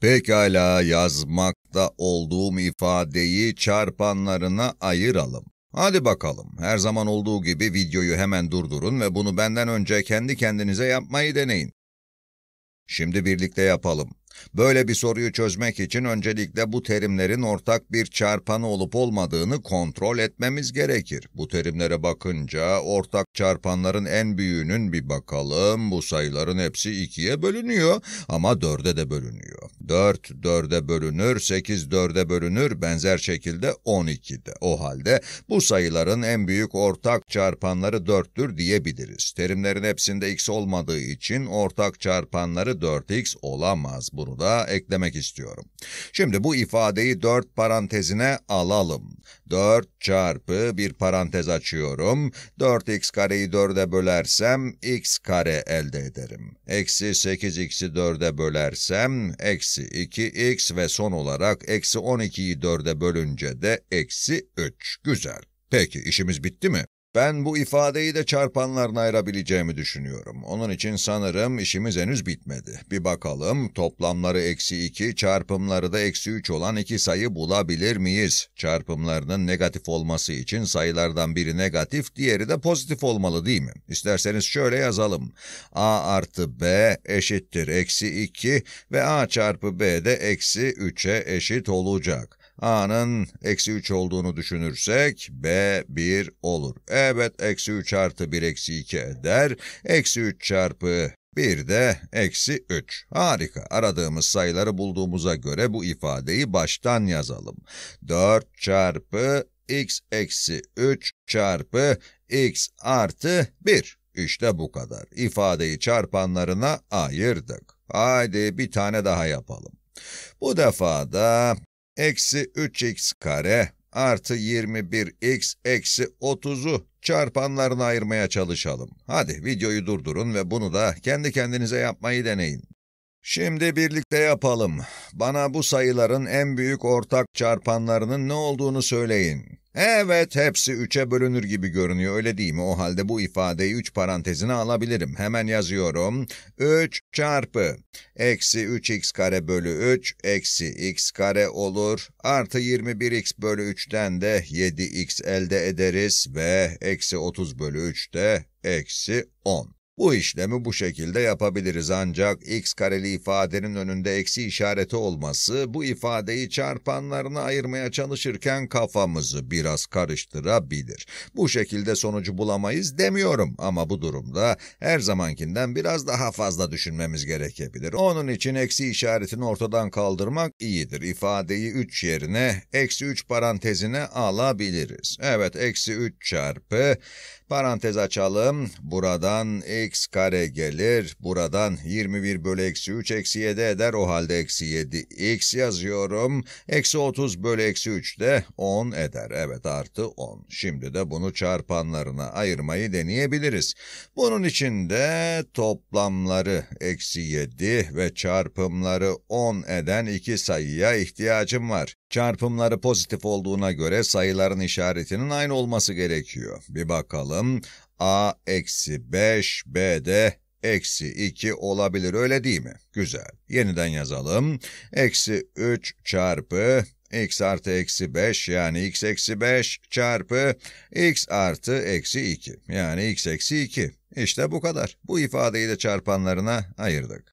Pekala yazmakta olduğum ifadeyi çarpanlarına ayıralım. Hadi bakalım, her zaman olduğu gibi videoyu hemen durdurun ve bunu benden önce kendi kendinize yapmayı deneyin. Şimdi birlikte yapalım. Böyle bir soruyu çözmek için öncelikle bu terimlerin ortak bir çarpanı olup olmadığını kontrol etmemiz gerekir. Bu terimlere bakınca ortak çarpanların en büyüğünün bir bakalım bu sayıların hepsi ikiye bölünüyor ama dörde de bölünüyor. Dört dörde bölünür, sekiz dörde bölünür benzer şekilde on ikide. O halde bu sayıların en büyük ortak çarpanları dörttür diyebiliriz. Terimlerin hepsinde x olmadığı için ortak çarpanları 4x olamaz. Bu olduğunu da eklemek istiyorum. Şimdi bu ifadeyi 4 parantezine alalım. 4 çarpı bir parantez açıyorum. 4x kareyi 4'e bölersem x kare elde ederim. Eksi 8x'i 4'e bölersem eksi 2x ve son olarak eksi 12'yi 4'e bölünce de eksi 3. Güzel. Peki işimiz bitti mi? Ben bu ifadeyi de çarpanlarına ayırabileceğimi düşünüyorum. Onun için sanırım işimiz henüz bitmedi. Bir bakalım toplamları eksi 2, çarpımları da eksi 3 olan iki sayı bulabilir miyiz? Çarpımlarının negatif olması için sayılardan biri negatif, diğeri de pozitif olmalı değil mi? İsterseniz şöyle yazalım. A artı B eşittir eksi 2 ve A çarpı B de eksi 3'e eşit olacak. A'nın eksi 3 olduğunu düşünürsek B 1 olur. Evet eksi 3 artı 1 eksi 2 eder. Eksi 3 çarpı 1 de eksi 3. Harika. Aradığımız sayıları bulduğumuza göre bu ifadeyi baştan yazalım. 4 çarpı x eksi 3 çarpı x artı 1. İşte bu kadar. İfadeyi çarpanlarına ayırdık. Haydi bir tane daha yapalım. Bu defa da eksi 3x kare artı 21x eksi 30'u çarpanlarına ayırmaya çalışalım. Hadi videoyu durdurun ve bunu da kendi kendinize yapmayı deneyin. Şimdi birlikte yapalım. Bana bu sayıların en büyük ortak çarpanlarının ne olduğunu söyleyin. Evet, hepsi üçe bölünür gibi görünüyor, öyle değil mi? O halde bu ifadeyi üç parantezine alabilirim. Hemen yazıyorum. 3 çarpı eksi 3x kare bölü 3 eksi x kare olur. Artı 21x bölü 3'ten de 7x elde ederiz ve eksi 30 bölü 3 de eksi 10. Bu işlemi bu şekilde yapabiliriz ancak x kareli ifadenin önünde eksi işareti olması bu ifadeyi çarpanlarına ayırmaya çalışırken kafamızı biraz karıştırabilir. Bu şekilde sonucu bulamayız demiyorum ama bu durumda her zamankinden biraz daha fazla düşünmemiz gerekebilir. Onun için eksi işaretini ortadan kaldırmak iyidir. İfadeyi 3 yerine eksi 3 parantezine alabiliriz. Evet eksi 3 çarpı Parantez açalım. Buradan x kare gelir. Buradan 21 bölü eksi 3 eksi 7 eder. O halde eksi 7 x yazıyorum. Eksi 30 bölü eksi 3 de 10 eder. Evet artı 10. Şimdi de bunu çarpanlarına ayırmayı deneyebiliriz. Bunun için de toplamları eksi 7 ve çarpımları 10 eden iki sayıya ihtiyacım var. Çarpımları pozitif olduğuna göre sayıların işaretinin aynı olması gerekiyor. Bir bakalım. A eksi 5, B de eksi 2 olabilir öyle değil mi? Güzel. Yeniden yazalım. Eksi 3 çarpı x artı eksi 5 yani x eksi 5 çarpı x artı eksi 2 yani x eksi 2. İşte bu kadar. Bu ifadeyi de çarpanlarına ayırdık.